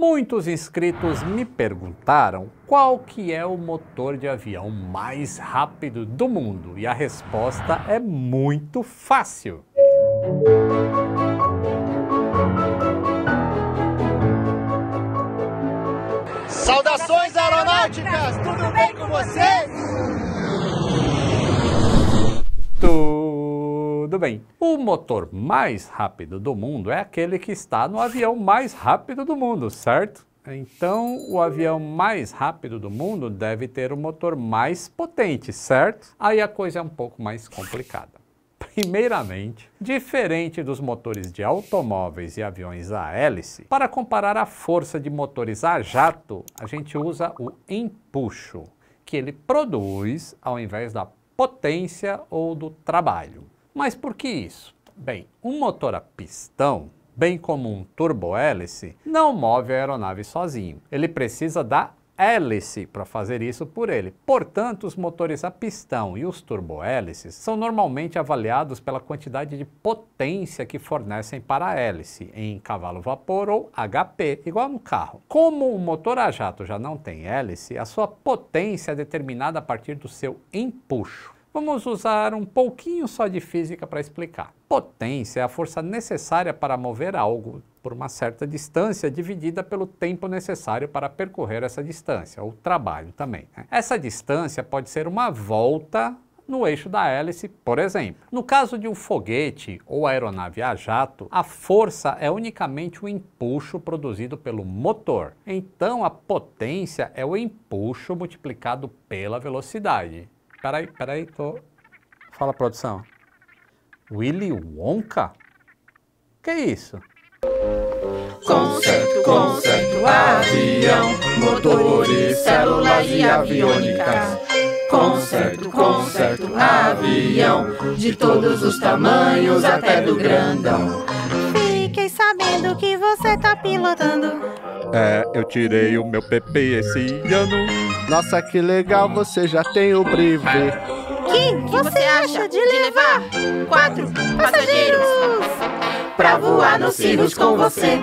Muitos inscritos me perguntaram qual que é o motor de avião mais rápido do mundo e a resposta é muito fácil. Saudações aeronáuticas, tudo bem com você? bem. O motor mais rápido do mundo é aquele que está no avião mais rápido do mundo, certo? Então, o avião mais rápido do mundo deve ter o um motor mais potente, certo? Aí a coisa é um pouco mais complicada. Primeiramente, diferente dos motores de automóveis e aviões a hélice, para comparar a força de motores a jato, a gente usa o empuxo, que ele produz ao invés da potência ou do trabalho. Mas por que isso? Bem, um motor a pistão, bem como um turbohélice, não move a aeronave sozinho. Ele precisa da hélice para fazer isso por ele. Portanto, os motores a pistão e os turbohélices são normalmente avaliados pela quantidade de potência que fornecem para a hélice, em cavalo-vapor ou HP, igual no carro. Como o motor a jato já não tem hélice, a sua potência é determinada a partir do seu empuxo. Vamos usar um pouquinho só de física para explicar. Potência é a força necessária para mover algo por uma certa distância dividida pelo tempo necessário para percorrer essa distância, ou trabalho também. Né? Essa distância pode ser uma volta no eixo da hélice, por exemplo. No caso de um foguete ou aeronave a jato, a força é unicamente o empuxo produzido pelo motor. Então a potência é o empuxo multiplicado pela velocidade. Peraí, peraí, tô. Fala, produção. Willy Wonka? Que é isso? Concerto, concerto, avião, motores, células e aviônicas. Concerto, concerto, avião, de todos os tamanhos até do grandão você tá pilotando? É, eu tirei o meu PP esse ano. Nossa, que legal, você já tem o privê. Quem que você, acha de levar quatro passageiros pra voar nos círculos com você?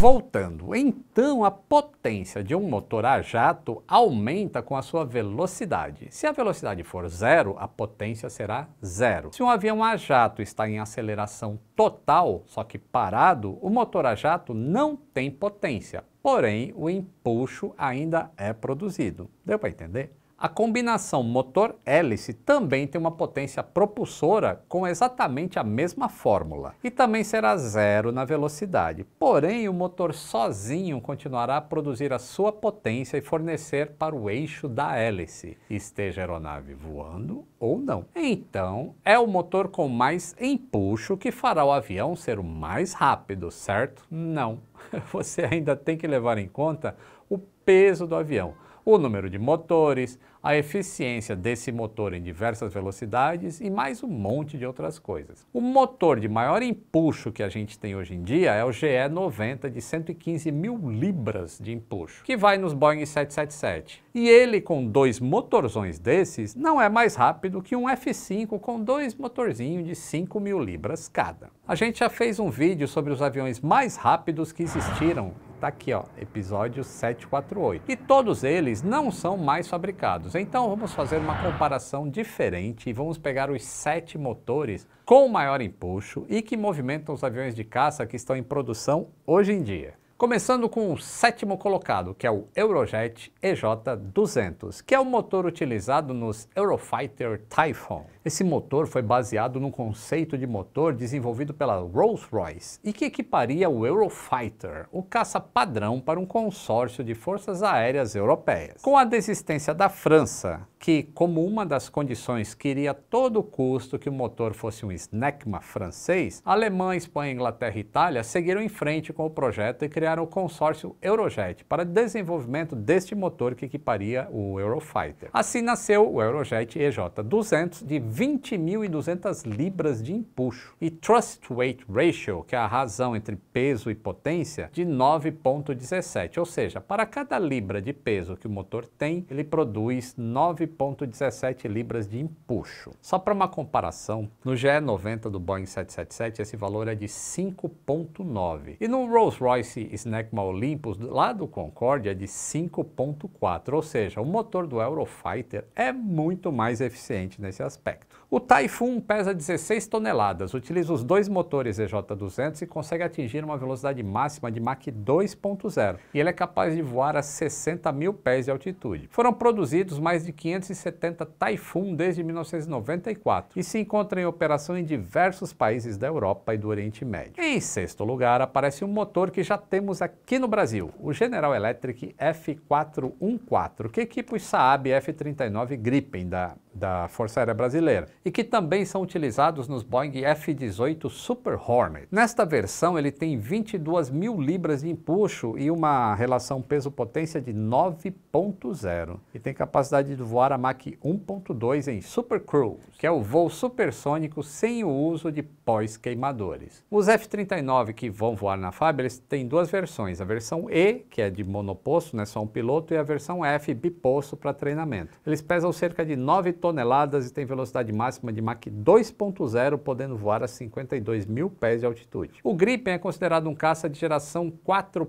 Voltando, então a potência de um motor a jato aumenta com a sua velocidade. Se a velocidade for zero, a potência será zero. Se um avião a jato está em aceleração total, só que parado, o motor a jato não tem potência, porém o empuxo ainda é produzido. Deu para entender? A combinação motor-hélice também tem uma potência propulsora com exatamente a mesma fórmula e também será zero na velocidade. Porém, o motor sozinho continuará a produzir a sua potência e fornecer para o eixo da hélice, esteja a aeronave voando ou não. Então, é o motor com mais empuxo que fará o avião ser o mais rápido, certo? Não. Você ainda tem que levar em conta o peso do avião o número de motores, a eficiência desse motor em diversas velocidades e mais um monte de outras coisas. O motor de maior empuxo que a gente tem hoje em dia é o GE90 de 115 mil libras de empuxo, que vai nos Boeing 777. E ele, com dois motorzões desses, não é mais rápido que um F5 com dois motorzinhos de 5 mil libras cada. A gente já fez um vídeo sobre os aviões mais rápidos que existiram Está aqui, ó, episódio 748. E todos eles não são mais fabricados. Então vamos fazer uma comparação diferente e vamos pegar os sete motores com maior empuxo e que movimentam os aviões de caça que estão em produção hoje em dia. Começando com o sétimo colocado, que é o Eurojet EJ200, que é o motor utilizado nos Eurofighter Typhoon. Esse motor foi baseado num conceito de motor desenvolvido pela Rolls-Royce e que equiparia o Eurofighter, o caça padrão para um consórcio de forças aéreas europeias. Com a desistência da França, que como uma das condições queria a todo custo que o motor fosse um Snecma francês, Alemanha, Espanha, Inglaterra e Itália seguiram em frente com o projeto e criaram era o consórcio Eurojet para desenvolvimento deste motor que equiparia o Eurofighter. Assim nasceu o Eurojet EJ200 de 20.200 libras de empuxo e Thrust Weight Ratio, que é a razão entre peso e potência, de 9.17, ou seja, para cada libra de peso que o motor tem, ele produz 9.17 libras de empuxo. Só para uma comparação, no GE90 do Boeing 777 esse valor é de 5.9 e no Rolls-Royce Snecma né, Olympus, lá do Concorde, é de 5.4, ou seja, o motor do Eurofighter é muito mais eficiente nesse aspecto. O Typhoon pesa 16 toneladas, utiliza os dois motores EJ200 e consegue atingir uma velocidade máxima de Mach 2.0. E ele é capaz de voar a 60 mil pés de altitude. Foram produzidos mais de 570 Typhoon desde 1994 e se encontram em operação em diversos países da Europa e do Oriente Médio. Em sexto lugar, aparece um motor que já temos aqui no Brasil, o General Electric F414, que equipa os Saab F39 Gripen da da Força Aérea Brasileira e que também são utilizados nos Boeing F-18 Super Hornet. Nesta versão, ele tem 22 mil libras de empuxo e uma relação peso-potência de 9.0 e tem capacidade de voar a Mach 1.2 em Super Cruise, que é o voo supersônico sem o uso de pós-queimadores. Os F-39 que vão voar na FAB, eles têm duas versões, a versão E, que é de monoposto, né, só um piloto, e a versão F, biposto, para treinamento. Eles pesam cerca de 9 toneladas e tem velocidade máxima de Mach 2.0, podendo voar a 52 mil pés de altitude. O Gripen é considerado um caça de geração 4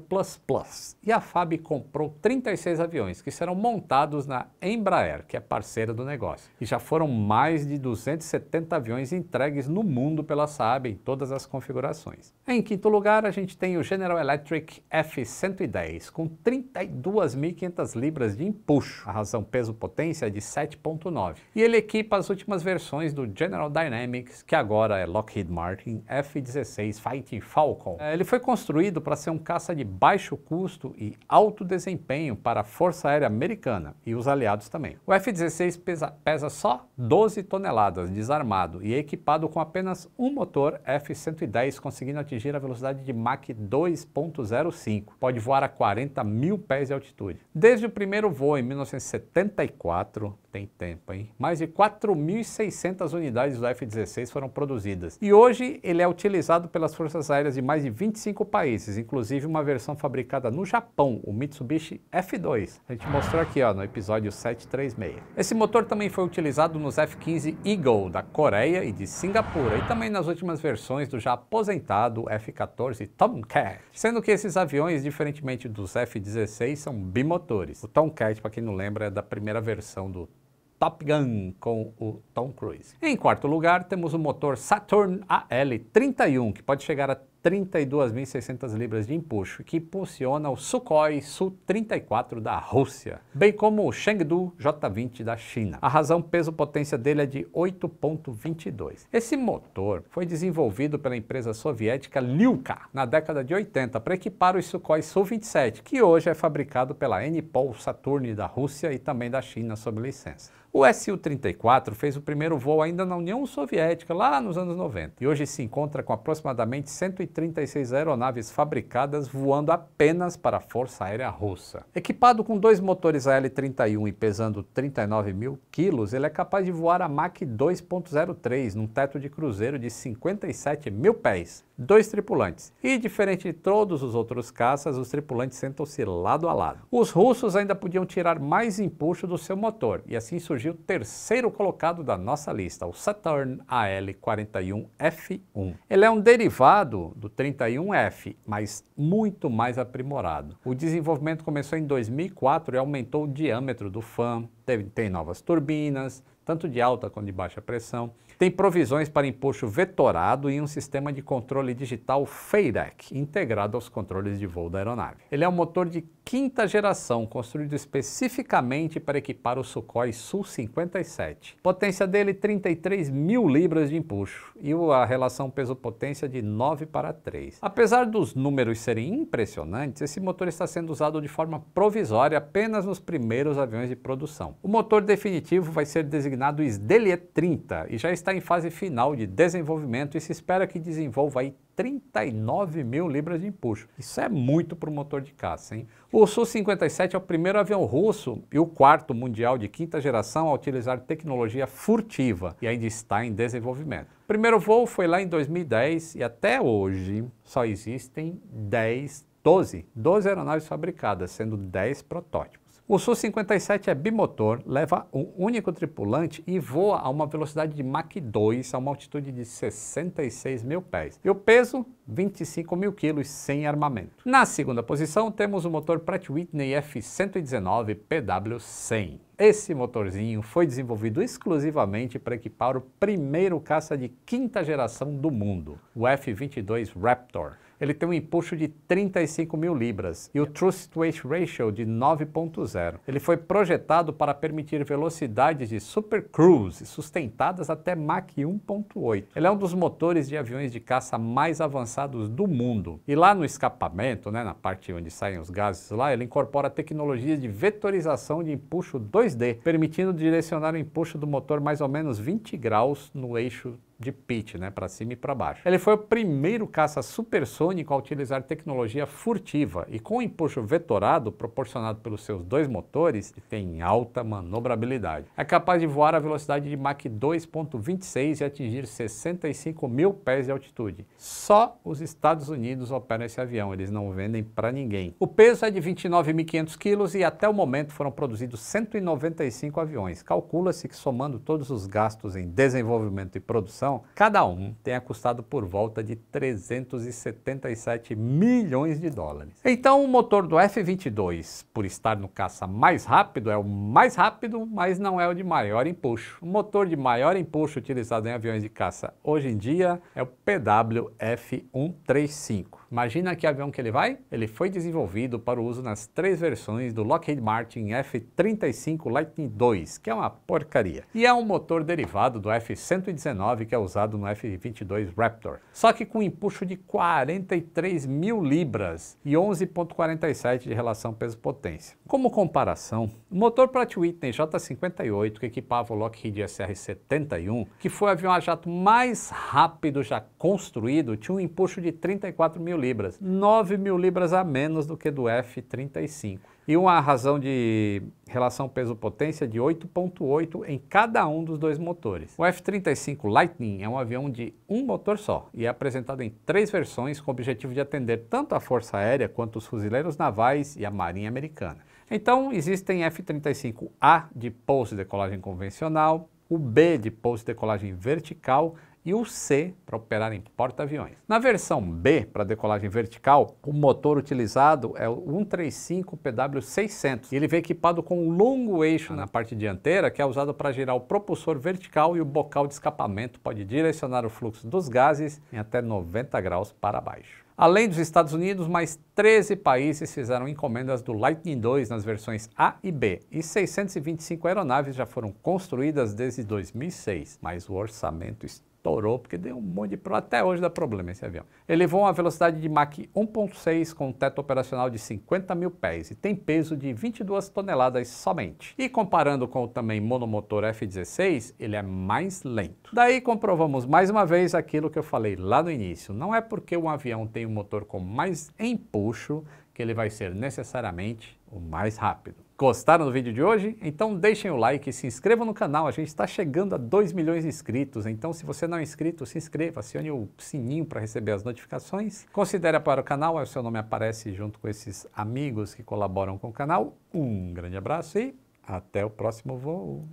e a FAB comprou 36 aviões que serão montados na Embraer, que é parceira do negócio. E já foram mais de 270 aviões entregues no mundo pela Saab em todas as configurações. Em quinto lugar, a gente tem o General Electric F-110 com 32.500 libras de empuxo. A razão peso-potência é de 7.9. E ele equipa as últimas versões do General Dynamics, que agora é Lockheed Martin F-16 Fighting Falcon. É, ele foi construído para ser um caça de baixo custo e alto desempenho para a Força Aérea Americana e os aliados também. O F-16 pesa, pesa só 12 toneladas, desarmado, e equipado com apenas um motor F-110, conseguindo atingir a velocidade de Mach 2.05. Pode voar a 40 mil pés de altitude. Desde o primeiro voo, em 1974, tem tempo, hein? mais de 4.600 unidades do F-16 foram produzidas. E hoje ele é utilizado pelas forças aéreas de mais de 25 países, inclusive uma versão fabricada no Japão, o Mitsubishi F2. A gente mostrou aqui ó, no episódio 736. Esse motor também foi utilizado nos F-15 Eagle da Coreia e de Singapura, e também nas últimas versões do já aposentado F-14 Tomcat. Sendo que esses aviões, diferentemente dos F-16, são bimotores. O Tomcat, para quem não lembra, é da primeira versão do Top Gun com o Tom Cruise. Em quarto lugar, temos o motor Saturn AL-31, que pode chegar a 32.600 libras de empuxo, que impulsiona o Sukhoi Su-34 da Rússia, bem como o Chengdu J-20 da China. A razão peso-potência dele é de 8.22. Esse motor foi desenvolvido pela empresa soviética Liuka na década de 80 para equipar o Sukhoi Su-27, que hoje é fabricado pela Npol Saturn da Rússia e também da China sob licença. O Su-34 fez o primeiro voo ainda na União Soviética, lá nos anos 90, e hoje se encontra com aproximadamente 136 aeronaves fabricadas voando apenas para a Força Aérea Russa. Equipado com dois motores AL-31 e pesando 39 mil quilos, ele é capaz de voar a Mach 2.03 num teto de cruzeiro de 57 mil pés, dois tripulantes. E diferente de todos os outros caças, os tripulantes sentam-se lado a lado. Os russos ainda podiam tirar mais empuxo do seu motor, e assim surgiu surgiu o terceiro colocado da nossa lista, o Saturn AL41F1. Ele é um derivado do 31F, mas muito mais aprimorado. O desenvolvimento começou em 2004 e aumentou o diâmetro do fan, tem novas turbinas, tanto de alta quanto de baixa pressão. Tem provisões para empuxo vetorado e um sistema de controle digital FADEC integrado aos controles de voo da aeronave. Ele é um motor de quinta geração, construído especificamente para equipar o Sukhoi Su-57. Potência dele 33 mil libras de empuxo e a relação peso-potência de 9 para 3. Apesar dos números serem impressionantes, esse motor está sendo usado de forma provisória apenas nos primeiros aviões de produção. O motor definitivo vai ser designado denominado Sdelie 30 e já está em fase final de desenvolvimento e se espera que desenvolva aí 39 mil libras de empuxo. Isso é muito para o motor de caça, hein? O Su-57 é o primeiro avião russo e o quarto mundial de quinta geração a utilizar tecnologia furtiva e ainda está em desenvolvimento. O primeiro voo foi lá em 2010 e até hoje só existem 10, 12, 12 aeronaves fabricadas, sendo 10 protótipos. O Su-57 é bimotor, leva um único tripulante e voa a uma velocidade de Mach 2 a uma altitude de 66 mil pés. E o peso, 25 mil quilos sem armamento. Na segunda posição, temos o motor Pratt Whitney F-119 PW-100. Esse motorzinho foi desenvolvido exclusivamente para equipar o primeiro caça de quinta geração do mundo, o F-22 Raptor ele tem um empuxo de 35 mil libras e o Thrust Weight Ratio de 9.0. Ele foi projetado para permitir velocidades de super cruise sustentadas até Mach 1.8. Ele é um dos motores de aviões de caça mais avançados do mundo. E lá no escapamento, né, na parte onde saem os gases lá, ele incorpora tecnologias de vetorização de empuxo 2D, permitindo direcionar o empuxo do motor mais ou menos 20 graus no eixo de pitch, né, para cima e para baixo. Ele foi o primeiro caça supersônico a utilizar tecnologia furtiva e com o empuxo vetorado proporcionado pelos seus dois motores, tem alta manobrabilidade. É capaz de voar a velocidade de Mach 2.26 e atingir 65 mil pés de altitude. Só os Estados Unidos operam esse avião, eles não vendem para ninguém. O peso é de 29.500 quilos e até o momento foram produzidos 195 aviões. Calcula-se que somando todos os gastos em desenvolvimento e produção, então, cada um tenha custado por volta de 377 milhões de dólares. Então, o motor do F-22, por estar no caça mais rápido, é o mais rápido, mas não é o de maior empuxo. O motor de maior empuxo utilizado em aviões de caça hoje em dia é o PW F-135. Imagina que avião que ele vai? Ele foi desenvolvido para o uso nas três versões do Lockheed Martin F-35 Lightning II, que é uma porcaria. E é um motor derivado do F-119 que é usado no F-22 Raptor. Só que com um empuxo de 43 mil libras e 11.47 de relação peso-potência. Como comparação, o motor Pratt Whitney J-58, que equipava o Lockheed SR-71, que foi o avião a jato mais rápido já construído, tinha um empuxo de 34 mil libras, 9 mil libras a menos do que do F-35. E uma razão de relação peso-potência de 8,8 em cada um dos dois motores. O F-35 Lightning é um avião de um motor só e é apresentado em três versões com o objetivo de atender tanto a Força Aérea quanto os fuzileiros navais e a Marinha Americana. Então, existem F-35A de pouso e decolagem convencional, o B de pouso e decolagem vertical e o C para operar em porta-aviões. Na versão B, para decolagem vertical, o motor utilizado é o 135 PW600 e ele vem equipado com um longo eixo na parte dianteira que é usado para girar o propulsor vertical e o bocal de escapamento pode direcionar o fluxo dos gases em até 90 graus para baixo. Além dos Estados Unidos, mais 13 países fizeram encomendas do Lightning 2 nas versões A e B, e 625 aeronaves já foram construídas desde 2006, mas o orçamento está estourou, porque deu um monte de problema. Até hoje dá problema esse avião. Ele voa a velocidade de Mach 1.6 com um teto operacional de 50 mil pés e tem peso de 22 toneladas somente. E comparando com o também monomotor F-16, ele é mais lento. Daí comprovamos mais uma vez aquilo que eu falei lá no início. Não é porque um avião tem um motor com mais empuxo que ele vai ser necessariamente o mais rápido. Gostaram do vídeo de hoje? Então deixem o like, se inscrevam no canal, a gente está chegando a 2 milhões de inscritos, então se você não é inscrito, se inscreva, acione o sininho para receber as notificações, considere para o canal, aí o seu nome aparece junto com esses amigos que colaboram com o canal. Um grande abraço e até o próximo voo!